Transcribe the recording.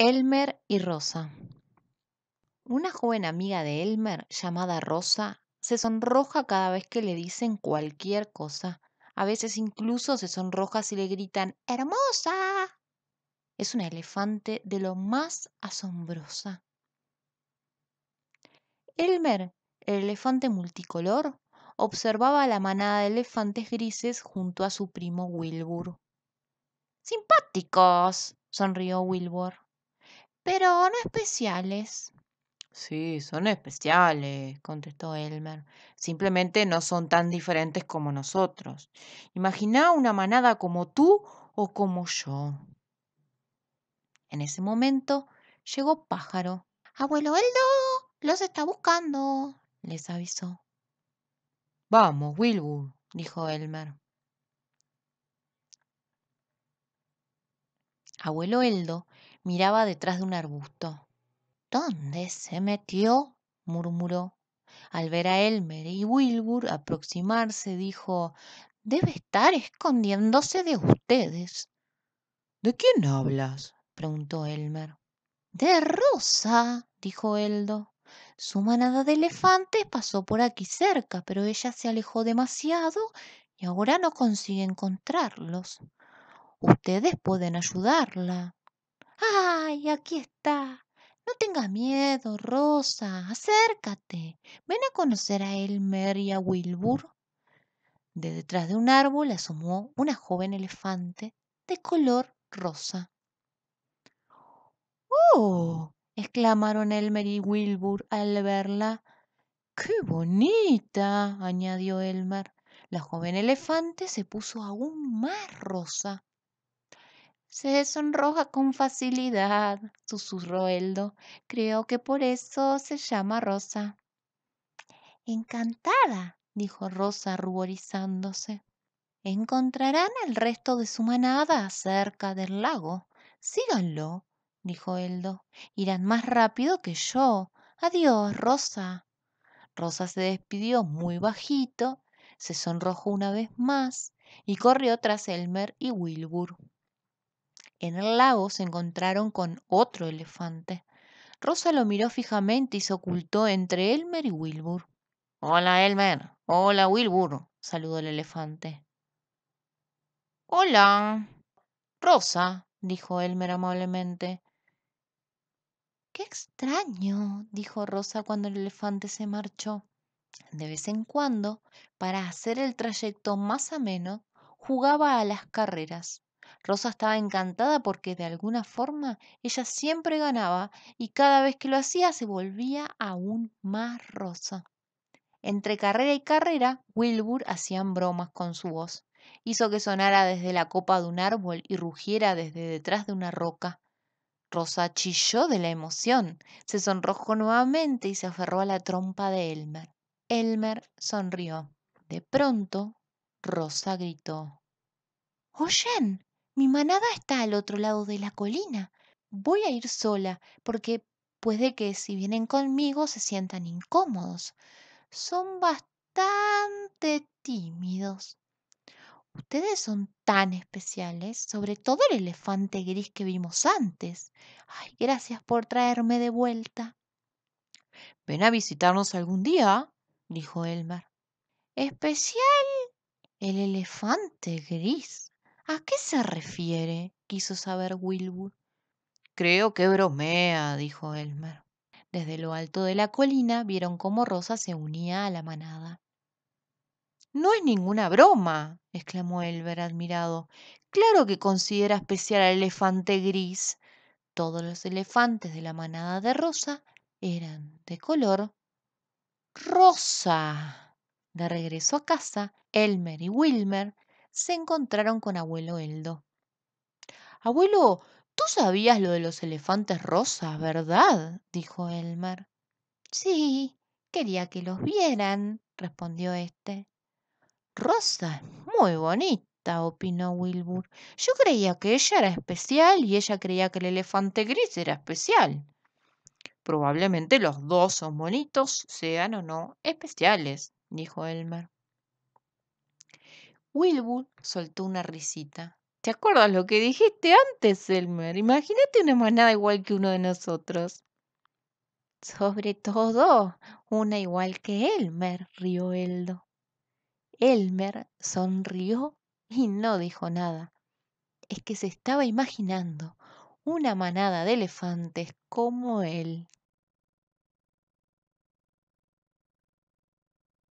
Elmer y Rosa. Una joven amiga de Elmer, llamada Rosa, se sonroja cada vez que le dicen cualquier cosa. A veces incluso se sonroja si le gritan ¡Hermosa! Es una elefante de lo más asombrosa. Elmer, el elefante multicolor, observaba a la manada de elefantes grises junto a su primo Wilbur. ¡Simpáticos! sonrió Wilbur. Pero no especiales. Sí, son especiales, contestó Elmer. Simplemente no son tan diferentes como nosotros. Imagina una manada como tú o como yo. En ese momento llegó Pájaro. Abuelo Eldo, los está buscando, les avisó. Vamos, Wilbur, dijo Elmer. Abuelo Eldo Miraba detrás de un arbusto. ¿Dónde se metió? murmuró. Al ver a Elmer y Wilbur aproximarse, dijo Debe estar escondiéndose de ustedes. ¿De quién hablas? preguntó Elmer. De Rosa, dijo Eldo. Su manada de elefantes pasó por aquí cerca, pero ella se alejó demasiado y ahora no consigue encontrarlos. Ustedes pueden ayudarla. ¡Ay, aquí está! No tengas miedo, Rosa, acércate. Ven a conocer a Elmer y a Wilbur. De detrás de un árbol asomó una joven elefante de color rosa. ¡Oh! exclamaron Elmer y Wilbur al verla. ¡Qué bonita! añadió Elmer. La joven elefante se puso aún más rosa. Se sonroja con facilidad, susurró Eldo. Creo que por eso se llama Rosa. Encantada, dijo Rosa ruborizándose. Encontrarán al resto de su manada cerca del lago. Síganlo, dijo Eldo. Irán más rápido que yo. Adiós, Rosa. Rosa se despidió muy bajito, se sonrojó una vez más y corrió tras Elmer y Wilbur. En el lago se encontraron con otro elefante. Rosa lo miró fijamente y se ocultó entre Elmer y Wilbur. Hola, Elmer. Hola, Wilbur. saludó el elefante. Hola. Rosa, dijo Elmer amablemente. Qué extraño, dijo Rosa cuando el elefante se marchó. De vez en cuando, para hacer el trayecto más ameno, jugaba a las carreras. Rosa estaba encantada porque de alguna forma ella siempre ganaba y cada vez que lo hacía se volvía aún más rosa. Entre carrera y carrera, Wilbur hacían bromas con su voz. Hizo que sonara desde la copa de un árbol y rugiera desde detrás de una roca. Rosa chilló de la emoción, se sonrojó nuevamente y se aferró a la trompa de Elmer. Elmer sonrió. De pronto, Rosa gritó. ¿Oyen? Mi manada está al otro lado de la colina. Voy a ir sola, porque puede que si vienen conmigo se sientan incómodos. Son bastante tímidos. Ustedes son tan especiales, sobre todo el elefante gris que vimos antes. Ay, gracias por traerme de vuelta. Ven a visitarnos algún día, dijo Elmer. Especial el elefante gris. ¿A qué se refiere? quiso saber Wilbur. Creo que bromea, dijo Elmer. Desde lo alto de la colina vieron cómo Rosa se unía a la manada. No es ninguna broma, exclamó Elmer admirado. Claro que considera especial al elefante gris. Todos los elefantes de la manada de Rosa eran de color rosa. De regreso a casa, Elmer y Wilmer se encontraron con abuelo Eldo. Abuelo, tú sabías lo de los elefantes rosas, ¿verdad? dijo Elmer. Sí, quería que los vieran, respondió este. Rosa es muy bonita, opinó Wilbur. Yo creía que ella era especial y ella creía que el elefante gris era especial. Probablemente los dos son bonitos, sean o no especiales, dijo Elmer. Wilbur soltó una risita. ¿Te acuerdas lo que dijiste antes, Elmer? Imagínate una manada igual que uno de nosotros. Sobre todo, una igual que Elmer, rió Eldo. Elmer sonrió y no dijo nada. Es que se estaba imaginando una manada de elefantes como él.